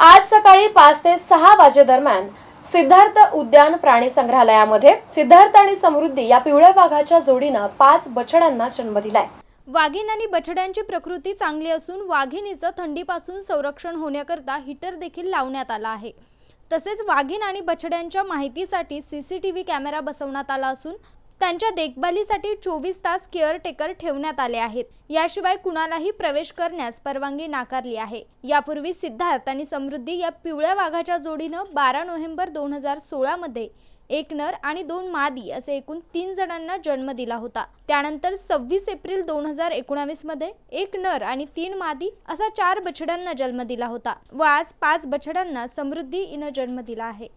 आज सकाळी पाच ते सहा वाजेदरम्यान सिद्धार्थ उद्यान प्राणी संग्रहालयामध्ये सिद्धार्थ आणि समृद्धी या पिवळ्या वाघाच्या जोडीनं पाच बछड्यांना जन्म दिलाय वाघीण आणि बछड्यांची प्रकृती चांगली असून वाघिणीचं थंडीपासून संरक्षण होण्याकरता हीटर देखील लावण्यात आला आहे तसेच वाघीण आणि बछड्यांच्या माहितीसाठी सीसीटीव्ही कॅमेरा बसवण्यात आला असून त्यांच्या देखभालीसाठी चोवीस तास केअरटेकर ठेवण्यात आले आहेत याशिवाय कुणालाही प्रवेश करण्यास परवानगी नाकारली आहे यापूर्वी सिद्धार्थ आणि समृद्धी या पिवळ्या वाघाच्या जोडीनं बारा नोव्हेंबर दोन हजार सोळामध्ये एक नर आणि दोन मादी असे एकूण तीन जणांना जन्म दिला होता त्यानंतर सव्वीस एप्रिल दोन हजार एकोणावीस मध्ये एक नर आणि तीन मादी असा चार बछड्यांना जन्म दिला होता व आज पाच बछड्यांना समृद्धी इन जन्म दिला आहे